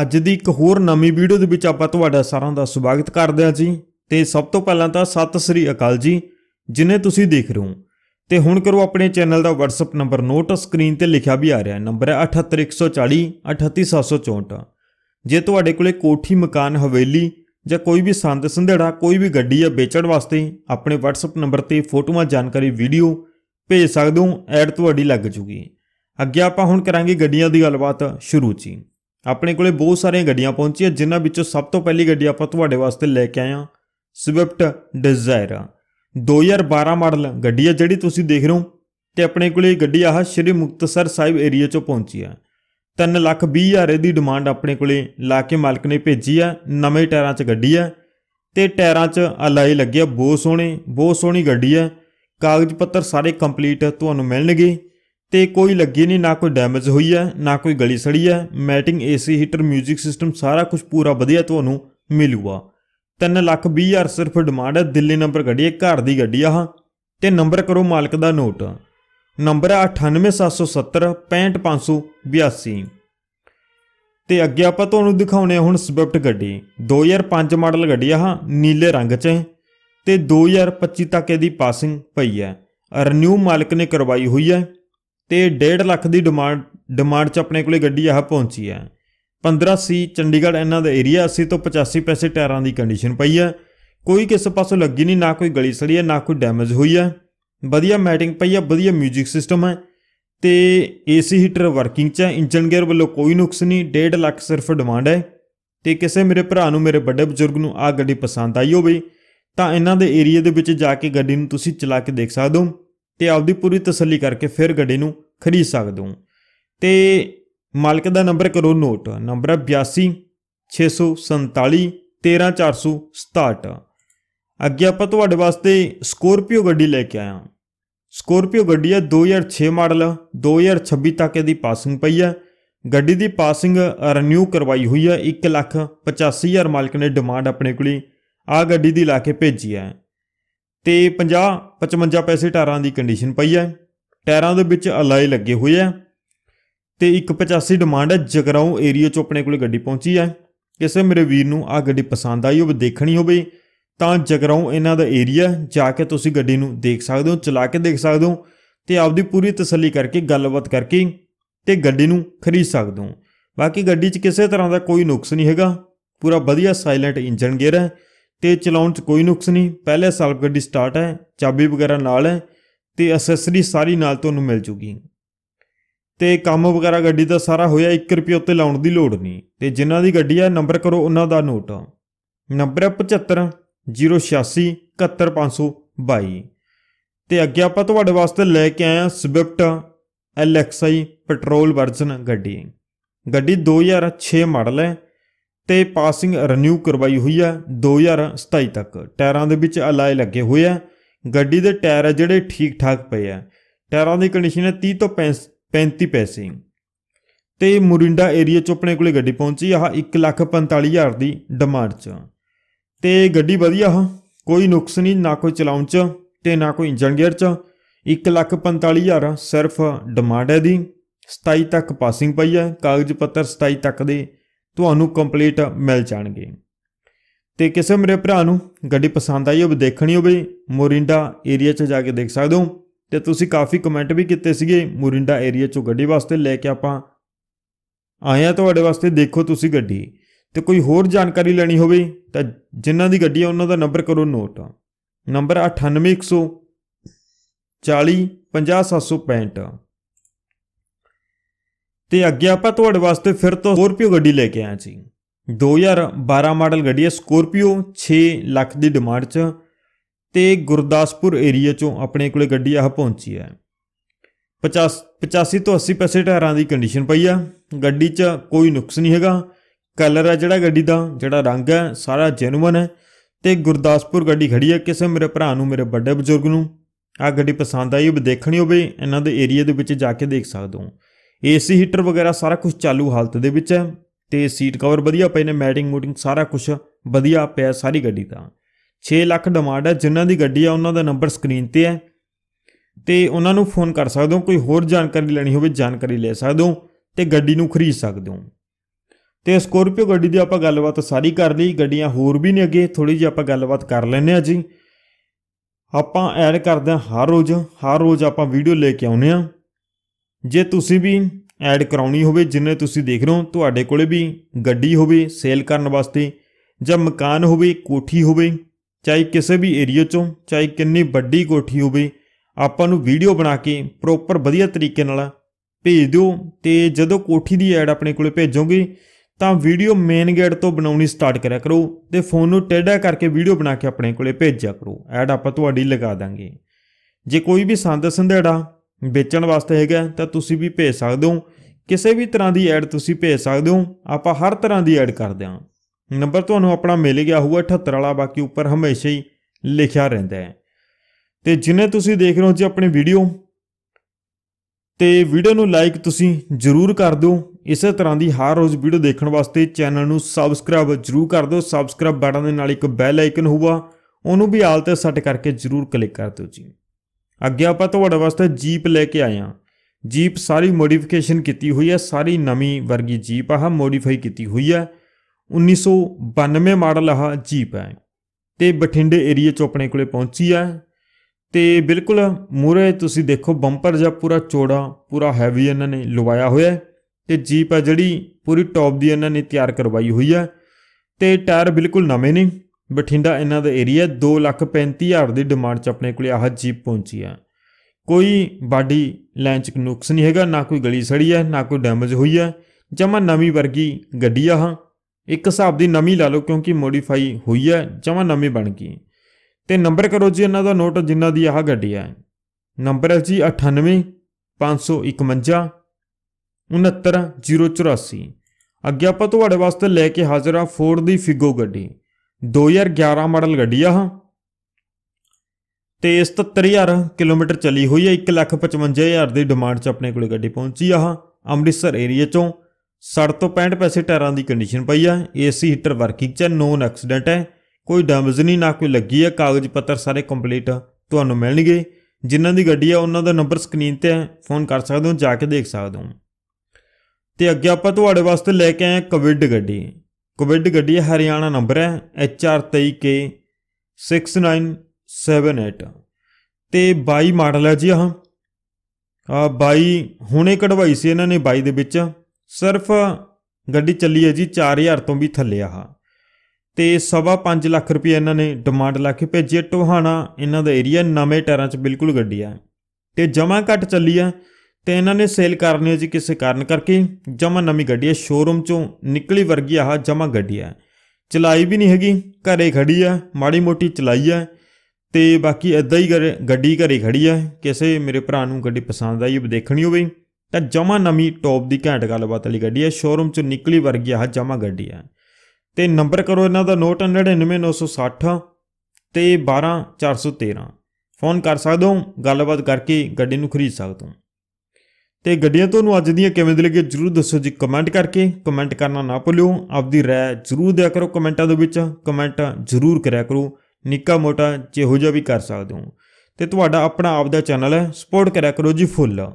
ਅੱਜ ਦੀ ਇੱਕ ਹੋਰ ਨਵੀਂ ਵੀਡੀਓ ਦੇ ਵਿੱਚ ਆਪਾਂ ਤੁਹਾਡਾ ਸਾਰਿਆਂ ਦਾ ਸਵਾਗਤ ਕਰਦੇ ਹਾਂ ਜੀ ਤੇ ਸਭ ਤੋਂ ਪਹਿਲਾਂ ਤਾਂ ਸਤਿ ਸ੍ਰੀ ਅਕਾਲ ਜੀ ਜਿਨੇ ਤੁਸੀਂ ਦੇਖ ਰਹੇ ਹੋ ਤੇ ਹੁਣ ਕਰੋ ਆਪਣੇ ਚੈਨਲ ਦਾ WhatsApp ਨੰਬਰ ਨੋਟ ਸਕਰੀਨ ਤੇ ਲਿਖਿਆ ਵੀ ਆ ਰਿਹਾ ਨੰਬਰ ਹੈ 78140 38764 ਜੇ ਤੁਹਾਡੇ ਕੋਲੇ ਕੋਠੀ ਮਕਾਨ ਹਵੇਲੀ ਜਾਂ ਕੋਈ ਵੀ ਸੰਦ ਸੰਧੜਾ ਕੋਈ ਵੀ ਗੱਡੀ ਹੈ ਵੇਚਣ ਵਾਸਤੇ ਆਪਣੇ WhatsApp ਨੰਬਰ ਤੇ ਫੋਟੋਆਂ ਜਾਣਕਾਰੀ ਵੀਡੀਓ ਭੇਜ ਸਕਦੇ ਹੋ ਐਡ ਤੁਹਾਡੀ ਲੱਗ ਜੂਗੀ ਅੱਗੇ ਆਪਾਂ ਹੁਣ ਕਰਾਂਗੇ ਗੱਡੀਆਂ ਦੀ ਗੱਲਬਾਤ ਸ਼ੁਰੂ ਜੀ ਆਪਣੇ ਕੋਲੇ ਬਹੁਤ ਸਾਰੀਆਂ ਗੱਡੀਆਂ ਪਹੁੰਚੀਆਂ ਜਿਨ੍ਹਾਂ ਵਿੱਚੋਂ ਸਭ ਤੋਂ ਪਹਿਲੀ ਗੱਡੀ ਆਪਾਂ ਤੁਹਾਡੇ ਵਾਸਤੇ ਲੈ ਕੇ ਆਇਆ ਸਵਿਫਟ ਡਿਜ਼ਾਇਰ 2012 ਮਾਡਲ ਗੱਡੀ ਹੈ ਜਿਹੜੀ ਤੁਸੀਂ ਦੇਖ ਰਹੇ ਹੋ ਤੇ ਆਪਣੇ ਕੋਲੇ ਗੱਡੀ ਆਹ ਸ਼੍ਰੀ ਮੁਕਤਸਰ ਸਾਹਿਬ ਏਰੀਆ ਚੋਂ ਪਹੁੰਚੀ ਹੈ 3 ਲੱਖ 20 ਹਜ਼ਾਰ ਦੀ ਡਿਮਾਂਡ ਆਪਣੇ ਕੋਲੇ ਲਾ ਕੇ ਮਾਲਕ ਨੇ ਭੇਜੀ ਹੈ ਨਵੇਂ ਟਾਇਰਾਂ 'ਚ ਗੱਡੀ ਹੈ ਤੇ ਟਾਇਰਾਂ 'ਚ ਅਲਾਈ ਲੱਗਿਆ ਬਹੁਤ ਸੋਹਣੇ ਬਹੁਤ ਸੋਹਣੀ ਗੱਡੀ ਹੈ ਕਾਗਜ਼ ਪੱਤਰ ਸਾਰੇ ਕੰਪਲੀਟ ਤੁਹਾਨੂੰ ਮਿਲਣਗੇ ਤੇ ਕੋਈ ਲੱਗੀ ਨਹੀਂ ਨਾ ਕੋਈ ਡੈਮੇਜ ਹੋਈ ਹੈ ਨਾ ਕੋਈ ਗਲੀ ਸੜੀ ਹੈ ਮੈਟਿੰਗ ਏਸੀ ਹੀਟਰ 뮤직 ਸਿਸਟਮ ਸਾਰਾ ਕੁਝ ਪੂਰਾ ਵਧੀਆ ਤੁਹਾਨੂੰ ਮਿਲੂਗਾ 3 ਲੱਖ 20 ਹਜ਼ਾਰ ਸਿਰਫ ਡਿਮਾਂਡ ਹੈ ਦਿੱਲੀ ਨੰਬਰ ਗੱਡੀ ਹੈ ਘਰ ਦੀ ਗੱਡੀ ਆ ਤੇ ਨੰਬਰ ਕਰੋ ਮਾਲਕ ਦਾ ਨੋਟ ਨੰਬਰ ਹੈ 9877755582 ਤੇ ਅੱਗੇ ਆਪਾਂ ਤੁਹਾਨੂੰ ਦਿਖਾਉਣੇ ਹੁਣ ਸਵਿਫਟ ਗੱਡੀ 2005 ਮਾਡਲ ਗੱਡੀ ਆ ਨੀਲੇ ਰੰਗ 'ਚ ਤੇ 2025 ਤੱਕ ਇਹਦੀ ਪਾਸਿੰਗ ਪਈ ਹੈ ਰਿਨਿਊ ਮਾਲਕ ਨੇ ਕਰਵਾਈ ਹੋਈ ਹੈ ਤੇ 1.5 ਲੱਖ ਦੀ ਡਿਮਾਂਡ ਡਿਮਾਂਡ 'ਚ ਆਪਣੇ ਕੋਲੇ ਗੱਡੀ ਆਹ ਪਹੁੰਚੀ ਹੈ ਸੀ ਚੰਡੀਗੜ੍ਹ ਇਹਨਾਂ ਦਾ ਏਰੀਆ 80 ਤੋਂ 85 ਪੈਸੇ ਟਾਇਰਾਂ ਦੀ ਕੰਡੀਸ਼ਨ ਪਈ ਹੈ ਕੋਈ ਕਿਸੇ ਪਾਸੋਂ ਲੱਗੀ ਨਹੀਂ ਨਾ ਕੋਈ ਗਲੀ ਸੜੀ ਹੈ ਨਾ ਕੋਈ ਡੈਮੇਜ ਹੋਈ ਹੈ ਵਧੀਆ ਮੈਟਿੰਗ ਪਈ ਹੈ ਵਧੀਆ 뮤직 ਸਿਸਟਮ ਹੈ ਤੇ ਏਸੀ ਹੀਟਰ ਵਰਕਿੰਗ 'ਚ ਹੈ ਇੰਜਨ ਗੇਅਰ ਵੱਲੋਂ ਕੋਈ ਨੁਕਸ ਨਹੀਂ 1.5 ਲੱਖ ਸਿਰਫ ਡਿਮਾਂਡ ਹੈ ਤੇ ਕਿਸੇ ਮੇਰੇ ਭਰਾ ਨੂੰ ਮੇਰੇ ਵੱਡੇ ਬਜ਼ੁਰਗ ਨੂੰ ਆ ਗੱਡੀ ਪਸੰਦ ਆਈ ਹੋਵੇ ਤਾਂ ਇਹਨਾਂ ਦੇ ਏਰੀਆ ਦੇ ਵਿੱਚ ਜਾ ਕੇ ਗੱਡੀ ਨੂੰ ਤੁਸੀਂ ਚਲਾ ਕੇ ਦੇਖ ਸਕਦੇ ਹੋ ਤੇ ਆਪਦੀ ਪੂਰੀ ਤਸੱਲੀ ਕਰਕੇ ਫਿਰ ਗੱਡੀ ਨੂੰ ਖਰੀਦ ਸਕਦੇ ਹੋ ਤੇ ਮਾਲਕ ਦਾ ਨੰਬਰ ਕਰੋ ਨੋਟ ਨੰਬਰ 82 647 13467 ਅੱਗੇ ਆਪਾਂ ਤੁਹਾਡੇ ਵਾਸਤੇ ਸਕੋਰਪੀਓ ਗੱਡੀ ਲੈ ਕੇ ਆਇਆ ਸਕੋਰਪੀਓ ਗੱਡੀ ਹੈ 2006 ਮਾਡਲ 2026 ਤੱਕ ਇਹਦੀ ਪਾਸਿੰਗ ਪਈ ਹੈ ਗੱਡੀ ਦੀ ਪਾਸਿੰਗ ਰੀਨਿਊ ਕਰਵਾਈ ਹੋਈ ਹੈ 1 ਲੱਖ 85000 ਮਾਲਕ ਨੇ ਡਿਮਾਂਡ ਆਪਣੇ ਕੋਲ ਆ ਗੱਡੀ ਦੀ ਲਾ ਕੇ ਭੇਜੀ ਹੈ ਤੇ 50 55 ਪੈਸੇ ਟਾਇਰਾਂ ਦੀ ਕੰਡੀਸ਼ਨ ਪਈ ਹੈ ਟਾਇਰਾਂ ਦੇ ਵਿੱਚ ਅਲਾਈ ਲੱਗੇ ਹੋਏ ਆ ਤੇ 185 ਡਿਮਾਂਡ ਹੈ ਜਗਰਾਉ ਏਰੀਆ ਚ ਆਪਣੇ ਕੋਲ ਗੱਡੀ ਪਹੁੰਚੀ ਹੈ ਕਿਸੇ ਮੇਰੇ ਵੀਰ ਨੂੰ ਆ ਗੱਡੀ ਪਸੰਦ ਆਈ ਉਹ ਦੇਖਣੀ ਹੋਵੇ ਤਾਂ ਜਗਰਾਉ ਇਹਨਾਂ ਦਾ ਏਰੀਆ ਜਾ ਕੇ ਤੁਸੀਂ ਗੱਡੀ ਨੂੰ ਦੇਖ ਸਕਦੇ ਹੋ ਚਲਾ ਕੇ ਦੇਖ ਸਕਦੇ ਹੋ ਤੇ ਆਪਦੀ ਪੂਰੀ ਤਸੱਲੀ ਕਰਕੇ ਗੱਲਬਾਤ ਕਰਕੇ ਤੇ ਗੱਡੀ ਨੂੰ ਖਰੀਦ ਸਕਦੇ ਹੋ ਬਾਕੀ ਗੱਡੀ 'ਚ ਕਿਸੇ ਤਰ੍ਹਾਂ ਦਾ ਕੋਈ ਨੁਕਸ ਨਹੀਂ ਹੈਗਾ ਪੂਰਾ ਵਧੀਆ ਸਾਇਲੈਂਟ ਇੰਜਨ ਗੇਅਰ ਹੈ ਤੇ ਚਲਾਉਣ 'ਚ ਕੋਈ ਨੁਕਸ ਨਹੀਂ ਪਹਿਲੇ ਸਾਲ ਗੱਡੀ ਸਟਾਰਟ ਹੈ ਚਾਬੀ ਵਗੈਰਾ ਨਾਲ ਹੈ ਤੇ ਅਸੈਸਰੀ ਸਾਰੀ ਨਾਲ ਤੁਹਾਨੂੰ ਮਿਲ ਜੂਗੀ ਤੇ ਕੰਮ ਵਗੈਰਾ ਗੱਡੀ ਦਾ ਸਾਰਾ ਹੋਇਆ 1 ਰੁਪਏ ਉੱਤੇ ਲਾਉਣ ਦੀ ਲੋੜ ਨਹੀਂ ਤੇ ਜਿਨ੍ਹਾਂ ਦੀ ਗੱਡੀ ਹੈ ਨੰਬਰ ਕਰੋ ਉਹਨਾਂ ਦਾ ਨੋਟ ਨੰਬਰ 75 086 71522 ਤੇ ਅੱਗੇ ਆਪਾਂ ਤੁਹਾਡੇ ਵਾਸਤੇ ਲੈ ਕੇ ਆਏ ਆ ਸਵਿਫਟ ਐਲਐਕਸਆਈ ਪੈਟਰੋਲ ਵਰਜ਼ਨ ਗੱਡੀ ਗੱਡੀ 2006 ਮਾਡਲ ਹੈ ਤੇ ਪਾਸਿੰਗ ਰੀਨਿਊ ਕਰਵਾਈ ਹੋਈ ਆ 2027 ਤੱਕ ਟਾਇਰਾਂ ਦੇ ਵਿੱਚ ਅਲਾਇ ਲੱਗੇ ਹੋਏ ਆ ਗੱਡੀ ਦੇ ਟਾਇਰ ਜਿਹੜੇ ਠੀਕ ਠਾਕ ਪਏ ਆ ਟਾਇਰਾਂ ਦੀ ਕੰਡੀਸ਼ਨ ਹੈ 30 ਤੋਂ 35 ਪੈਸੇ ਤੇ ਮੁਰਿੰਡਾ ਏਰੀਆ ਚ ਆਪਣੇ ਕੋਲੇ ਗੱਡੀ ਪਹੁੰਚੀ ਆ 145000 ਦੀ ਡਿਮਾਂਡ ਚ ਤੇ ਗੱਡੀ ਵਧੀਆ ਆ ਕੋਈ ਨੁਕਸ ਨਹੀਂ ਨਾ ਕੋਈ ਚਲਾਉਣ ਚ ਤੇ ਨਾ ਕੋਈ ਇੰਜਨ ਗੇਅਰ ਚ 145000 ਸਿਰਫ ਡਿਮਾਂਡ ਹੈ ਦੀ 27 ਤੱਕ ਪਾਸਿੰਗ ਪਈ ਹੈ ਕਾਗਜ਼ ਪੱਤਰ 27 ਤੱਕ ਦੇ ਤੁਹਾਨੂੰ ਕੰਪਲੀਟ ਮਿਲ ਜਾਣਗੇ ਤੇ ਕਿਸੇ ਮੇਰੇ ਭਰਾ ਨੂੰ ਗੱਡੀ ਪਸੰਦ ਆਈ ਹੋਵੇ ਦੇਖਣੀ ਹੋਵੇ ਮੋਰਿੰਡਾ ਏਰੀਆ 'ਚ ਜਾ ਕੇ ਦੇਖ ਸਕਦੇ ਹੋ ਤੇ ਤੁਸੀਂ ਕਾਫੀ ਕਮੈਂਟ ਵੀ ਕੀਤੇ ਸੀਗੇ ਮੋਰਿੰਡਾ ਏਰੀਆ 'ਚੋਂ ਗੱਡੀ ਵਾਸਤੇ ਲੈ ਕੇ ਆਪਾਂ ਆਇਆ ਤੁਹਾਡੇ ਵਾਸਤੇ ਦੇਖੋ ਤੁਸੀਂ ਗੱਡੀ ਤੇ ਕੋਈ ਹੋਰ ਜਾਣਕਾਰੀ ਲੈਣੀ ਹੋਵੇ ਤਾਂ ਜਿਨ੍ਹਾਂ ਦੀ ਗੱਡੀ ਆ ਉਹਨਾਂ ਦਾ ਨੰਬਰ ਕਰੋ ਨੋਟ ਨੰਬਰ 98100 40 50765 ਤੇ ਅੱਗੇ ਆਪਾਂ ਤੁਹਾਡੇ ਵਾਸਤੇ ਫਿਰ ਤੋਂ ਸਕੋਰਪੀਓ ਗੱਡੀ ਲੈ ਕੇ ਆਇਆ ਜੀ 2012 ਮਾਡਲ ਗੱਡੀ ਹੈ ਸਕੋਰਪੀਓ 6 ਲੱਖ ਦੀ ਡਿਮਾਂਡ 'ਚ ਤੇ ਗੁਰਦਾਸਪੁਰ ਏਰੀਆ 'ਚੋਂ ਆਪਣੇ ਕੋਲੇ ਗੱਡੀ ਆਹ ਪਹੁੰਚੀ ਹੈ 50 85 ਤੋਂ 80 ਪੈਸੇ ਟਾਇਰਾਂ ਦੀ ਕੰਡੀਸ਼ਨ ਪਈ ਆ ਗੱਡੀ 'ਚ ਕੋਈ ਨੁਕਸ ਨਹੀਂ ਹੈਗਾ ਕਲਰ ਆ ਜਿਹੜਾ ਗੱਡੀ ਦਾ ਜਿਹੜਾ ਰੰਗ ਹੈ ਸਾਰਾ ਜੈਨੂਇਨ ਹੈ ਤੇ ਗੁਰਦਾਸਪੁਰ ਗੱਡੀ ਖੜੀ ਹੈ ਕਿਸੇ ਮੇਰੇ ਭਰਾ ਨੂੰ ਮੇਰੇ ਵੱਡੇ ਬਜ਼ੁਰਗ ਨੂੰ ਆ ਗੱਡੀ ਪਸੰਦ ਆਈ ਉਹ ਦੇਖਣੀ ਹੋਵੇ ਇਹਨਾਂ ਦੇ ਏਰੀਆ ਦੇ ਵਿੱਚ ਜਾ ਕੇ ਦੇਖ ਸਕਦੇ ਹੋ ਏਸੀ ਹੀਟਰ ਵਗੈਰਾ ਸਾਰਾ ਕੁਝ ਚਾਲੂ ਹਾਲਤ ਦੇ ਵਿੱਚ ਹੈ ਤੇ ਸੀਟ ਕਵਰ ਵਧੀਆ ਪਏ ਨੇ ਮੈਟਿੰਗ ਮੂਟਿੰਗ ਸਾਰਾ ਕੁਝ ਵਧੀਆ ਪਿਆ ਸਾਰੀ ਗੱਡੀ ਦਾ 6 ਲੱਖ ਡਿਮਾਂਡ ਹੈ ਜਿਨ੍ਹਾਂ ਦੀ ਗੱਡੀ ਆ ਉਹਨਾਂ ਦਾ ਨੰਬਰ ਸਕਰੀਨ ਤੇ ਹੈ ਤੇ ਉਹਨਾਂ ਨੂੰ ਫੋਨ ਕਰ ਸਕਦੇ ਹੋ ਕੋਈ ਹੋਰ ਜਾਣਕਾਰੀ ਲੈਣੀ ਹੋਵੇ ਜਾਣਕਾਰੀ ਲੈ ਸਕਦੇ ਹੋ ਤੇ ਗੱਡੀ ਨੂੰ ਖਰੀਦ ਸਕਦੇ ਹੋ ਤੇ ਸਕੋਰਪੀਓ ਗੱਡੀ ਦੀ ਆਪਾਂ ਗੱਲਬਾਤ ਸਾਰੀ ਕਰ ਲਈ ਗੱਡੀਆਂ ਹੋਰ ਵੀ ਨੇ ਅੱਗੇ ਥੋੜੀ ਜਿਹੀ ਆਪਾਂ ਗੱਲਬਾਤ ਕਰ ਲੈਨੇ ਆ ਜੀ ਆਪਾਂ ਐਡ ਕਰਦੇ ਹਾਂ ਹਰ ਰੋਜ਼ ਹਰ ਰੋਜ਼ ਆਪਾਂ ਵੀਡੀਓ ਲੈ ਕੇ ਆਉਨੇ ਆ ਜੇ ਤੁਸੀਂ ਵੀ ਐਡ ਕਰਾਉਣੀ ਹੋਵੇ ਜਿੰਨੇ ਤੁਸੀਂ ਦੇਖ ਰਹੇ ਹੋ ਤੁਹਾਡੇ ਕੋਲੇ ਵੀ ਗੱਡੀ ਹੋਵੇ ਸੇਲ ਕਰਨ ਵਾਸਤੇ ਜਾਂ ਮਕਾਨ ਹੋਵੇ ਕੋਠੀ ਹੋਵੇ ਚਾਹੇ ਕਿਸੇ ਵੀ ਏਰੀਆ ਚੋਂ ਚਾਹੇ ਕਿੰਨੀ ਵੱਡੀ ਕੋਠੀ ਹੋਵੇ ਆਪਾਂ ਨੂੰ ਵੀਡੀਓ ਬਣਾ ਕੇ ਪ੍ਰੋਪਰ ਵਧੀਆ ਤਰੀਕੇ ਨਾਲ ਭੇਜ ਦਿਓ ਤੇ ਜਦੋਂ ਕੋਠੀ ਦੀ ਐਡ ਆਪਣੇ ਕੋਲੇ ਭੇਜੋਗੇ ਤਾਂ ਵੀਡੀਓ ਮੇਨ ਗੇਟ ਤੋਂ ਬਣਾਉਣੀ ਸਟਾਰਟ ਕਰਿਆ ਕਰੋ ਤੇ ਫੋਨ ਨੂੰ ਟੇਢਾ ਕਰਕੇ ਵੀਡੀਓ ਬਣਾ ਕੇ ਆਪਣੇ ਕੋਲੇ ਭੇਜਿਆ ਕਰੋ ਐਡ ਆਪਾਂ ਤੁਹਾਡੀ ਲਗਾ ਦਾਂਗੇ ਜੇ ਕੋਈ ਵੀ ਸੰਦ ਸੰਧੇੜਾ ਵੇਚਣ ਵਾਸਤੇ ਹੈਗਾ ਤਾਂ ਤੁਸੀਂ ਵੀ ਭੇਜ ਸਕਦੇ ਹੋ ਕਿਸੇ ਵੀ ਤਰ੍ਹਾਂ ਦੀ ਐਡ ਤੁਸੀਂ ਭੇਜ ਸਕਦੇ ਹੋ ਆਪਾਂ ਹਰ ਤਰ੍ਹਾਂ ਦੀ ਐਡ ਕਰਦੇ ਹਾਂ ਨੰਬਰ ਤੁਹਾਨੂੰ ਆਪਣਾ ਮਿਲ ਗਿਆ ਹੋਊਗਾ 78 ਵਾਲਾ ਬਾਕੀ ਉੱਪਰ ਹਮੇਸ਼ਾ ਹੀ ਲਿਖਿਆ ਰਹਿੰਦਾ ਹੈ ਤੇ ਜਿਨੇ ਤੁਸੀਂ ਦੇਖ ਰਹੇ ਹੋ ਜੀ ਆਪਣੀ ਵੀਡੀਓ ਤੇ ਵੀਡੀਓ ਨੂੰ ਲਾਈਕ ਤੁਸੀਂ ਜਰੂਰ ਕਰ ਦਿਓ ਇਸੇ ਤਰ੍ਹਾਂ ਦੀ ਹਰ ਰੋਜ਼ ਵੀਡੀਓ ਦੇਖਣ ਵਾਸਤੇ ਚੈਨਲ ਨੂੰ ਸਬਸਕ੍ਰਾਈਬ ਜਰੂਰ ਕਰ ਦਿਓ ਸਬਸਕ੍ਰਾਈਬ ਬਟਨ ਦੇ ਨਾਲ ਇੱਕ ਬੈਲ ਆਈਕਨ ਹੋਊਗਾ ਉਹਨੂੰ ਵੀ ਆਲ ਤੇ ਸੈੱਟ ਕਰਕੇ ਜਰੂਰ ਕਲਿੱਕ ਕਰ ਦਿਓ ਜੀ ਅੱਗੇ ਆਪਾਂ ਤੁਹਾਡੇ ਵਾਸਤੇ ਜੀਪ ਲੈ ਕੇ ਆਏ ਆ ਜੀਪ ਸਾਰੀ ਮੋਡੀਫਿਕੇਸ਼ਨ ਕੀਤੀ ਹੋਈ ਹੈ ਸਾਰੀ ਨਵੀਂ ਵਰਗੀ ਜੀਪ ਆ ਮੋਡੀਫਾਈ ਕੀਤੀ ਹੋਈ ਹੈ 1992 ਮਾਡਲ ਆ ਜੀਪ ਹੈ ਤੇ ਬਠਿੰਡੇ ਏਰੀਆ ਚ ਆਪਣੇ ਕੋਲੇ ਪਹੁੰਚੀ ਹੈ ਤੇ ਬਿਲਕੁਲ ਮੂਰੇ ਤੁਸੀਂ ਦੇਖੋ ਬੰਪਰ ਜਾਂ ਪੂਰਾ ਚੋੜਾ ਪੂਰਾ ਹੈਵੀ ਇਹਨਾਂ ਨੇ ਲਵਾਇਆ ਹੋਇਆ ਹੈ ਤੇ ਜੀਪ ਆ ਜਿਹੜੀ ਪੂਰੀ ਟੌਪ ਦੀ ਇਹਨਾਂ ਨੇ ਤਿਆਰ ਕਰਵਾਈ ਹੋਈ ਹੈ ਤੇ ਟਾਇਰ ਬਿਲਕੁਲ ਨਵੇਂ ਨੇ ਬਠਿੰਡਾ ਇਹਨਾਂ ਦਾ ਏਰੀਆ 235000 ਦੀ ਡਿਮਾਂਡ 'ਚ ਆਪਣੇ ਕੋਲੇ ਆਹ ਜੀਪ ਪਹੁੰਚੀ ਆ ਕੋਈ ਬਾਡੀ ਲੈਂਚ ਨੁਕਸ ਨਹੀਂ ਹੈਗਾ ਨਾ ਕੋਈ ਗਲੀ ਸੜੀ ਹੈ ਨਾ ਕੋਈ ਡੈਮੇਜ ਹੋਈ ਹੈ ਜਮਾ ਨਵੀਂ ਵਰਗੀ ਗੱਡੀ ਆ ਹਾਂ ਇੱਕ ਹਿਸਾਬ ਦੀ ਨਵੀਂ ਲਾ ਲਓ ਕਿਉਂਕਿ ਮੋਡੀਫਾਈ ਹੋਈ ਹੈ ਜਮਾ ਨਵੀਂ ਬਣ ਗਈ ਤੇ ਨੰਬਰ ਕਰੋ ਜੀ ਇਹਨਾਂ ਦਾ ਨੋਟ ਜਿੰਨਾ ਦੀ ਆਹ ਗੱਡੀ ਆ ਨੰਬਰ ਹੈ ਜੀ 98 551 69084 ਅੱਗੇ ਆਪਾਂ ਤੁਹਾਡੇ ਵਾਸਤੇ ਲੈ ਕੇ ਹਾਜ਼ਰ ਆ ਫੋਰਡ ਦੀ ਫਿਗੋ ਗੱਡੀ 2011 ਮਾਡਲ ਗੱਡੀ ਆ ਹਾਂ ਤੇ 77000 ਕਿਲੋਮੀਟਰ ਚੱਲੀ ਹੋਈ ਹੈ 155000 ਦੀ ਡਿਮਾਂਡ 'ਚ ਆਪਣੇ ਕੋਲੇ ਗੱਡੀ ਪਹੁੰਚੀ ਆ ਹਾਂ ਅੰਮ੍ਰਿਤਸਰ ਏਰੀਆ 'ਚੋਂ 60 ਤੋਂ 65 ਪੈਸੇ ਟਾਇਰਾਂ ਦੀ ਕੰਡੀਸ਼ਨ ਪਈ ਆ ਏਸੀ ਹੀਟਰ ਵਰਕਿੰਗ 'ਚ ਨੋਨ ਐਕਸੀਡੈਂਟ ਹੈ ਕੋਈ ਡੈਮੇਜ ਨਹੀਂ ਨਾ ਕੋਈ ਲੱਗੀ ਆ ਕਾਗਜ਼ ਪੱਤਰ ਸਾਰੇ ਕੰਪਲੀਟ ਤੁਹਾਨੂੰ ਮਿਲਣਗੇ ਜਿਨ੍ਹਾਂ ਦੀ ਗੱਡੀ ਆ ਉਹਨਾਂ ਦਾ ਨੰਬਰ ਸਕਰੀਨ ਤੇ ਹੈ ਫੋਨ ਕਰ ਸਕਦੇ ਹੋ ਜਾ ਕੇ ਦੇਖ ਸਕਦੇ ਹੋ ਤੇ ਅੱਗੇ ਆਪਾਂ ਤੁਹਾਡੇ ਵਾਸਤੇ ਲੈ ਕੇ ਆਏ ਕਵਿਡ ਗੱਡੀ ਕੋਵਿਡ ਗੱਡੀ ਹਰਿਆਣਾ ਨੰਬਰ ਹੈ HR23K 6978 ਤੇ 22 ਮਾਡਲ ਹੈ ਜੀ ਆਹ ਆ 22 ਹੁਣੇ ਕਢਵਾਈ ਸੀ ਇਹਨਾਂ ਨੇ 22 ਦੇ ਵਿੱਚ ਸਿਰਫ ਗੱਡੀ ਚੱਲੀ ਹੈ ਜੀ 4000 ਤੋਂ ਵੀ ਥੱਲੇ ਆਹ ਤੇ ਸਵਾ 5 ਲੱਖ ਰੁਪਏ ਇਹਨਾਂ ਨੇ ਡਿਮਾਂਡ ਲਾ ਕੇ ਭੇਜੇ ਟੋਹਾਣਾ ਇਹਨਾਂ ਦਾ ਏਰੀਆ ਨਵੇਂ ਟਾਇਰਾਂ 'ਚ ਬਿਲਕੁਲ ਗੱਡੀ ਆ ਤੇ ਜਮਾ ਘੱਟ ਚੱਲੀ ਆ ਤੇ ਇਹਨਾਂ ਨੇ ਸੇਲ ਕਰਨੀ ਜੀ ਕਿਸੇ ਕਾਰਨ ਕਰਕੇ ਜਮਾ ਨਵੀਂ ਗੱਡੀ ਹੈ ਸ਼ੋਰੂਮ ਚੋਂ ਨਿਕਲੀ ਵਰਗੀ ਆਹ ਜਮਾ ਗੱਡੀ ਹੈ ਚਲਾਈ ਵੀ ਨਹੀਂ ਹੈਗੀ ਘਰੇ ਖੜੀ ਆ ਮਾੜੀ ਮੋਟੀ ਚਲਾਈ ਆ ਤੇ ਬਾਕੀ ਇਦਾਂ ਹੀ ਗੱਡੀ ਘਰੇ ਖੜੀ ਆ ਕਿਸੇ ਮੇਰੇ ਭਰਾ ਨੂੰ ਗੱਡੀ ਪਸੰਦ ਆਈ ਉਹ ਦੇਖਣੀ ਹੋਵੇ ਤਾਂ ਜਮਾ ਨਵੀਂ ਟੌਪ ਦੀ ਘੈਂਟ ਗੱਲਬਾਤ ਵਾਲੀ ਗੱਡੀ ਹੈ ਸ਼ੋਰੂਮ ਚੋਂ ਨਿਕਲੀ ਵਰਗੀ ਆਹ ਜਮਾ ਗੱਡੀ ਆ ਤੇ ਨੰਬਰ ਕਰੋ ਇਹਨਾਂ ਦਾ ਨੋਟ 99960 ਤੇ 12413 ਫੋਨ ਕਰ ਸਕਦੇ ਹੋ ਗੱਲਬਾਤ ਕਰਕੇ ਗੱਡੀ ਨੂੰ ਖਰੀਦ ਸਕਦੇ ਹੋ ਤੇ ਗੱਡੀਆਂ ਤੁਹਾਨੂੰ ਅੱਜ ਦੀਆਂ ਕਿਵੇਂ ਦੇ ਲੱਗੀ ਜਰੂਰ ਦੱਸੋ ਜੀ ਕਮੈਂਟ ਕਰਕੇ ਕਮੈਂਟ ਕਰਨਾ ਨਾ ਭੁੱਲਿਓ ਆਪਦੀ ਰਾਏ ਜਰੂਰ ਦਿਆ ਕਰੋ ਕਮੈਂਟਾਂ ਦੇ ਵਿੱਚ ਕਮੈਂਟ ਜਰੂਰ ਕਰਿਆ ਕਰੋ ਨਿੱਕਾ ਮੋਟਾ ਜਿਹੋ ਜਿਹਾ ਵੀ ਕਰ ਸਕਦੇ ਹੋ ਤੇ ਤੁਹਾਡਾ ਆਪਣਾ ਆਪਦਾ ਚੈਨਲ ਹੈ ਸਪੋਰਟ ਕਰਿਆ ਕਰੋ ਜੀ ਫੁੱਲ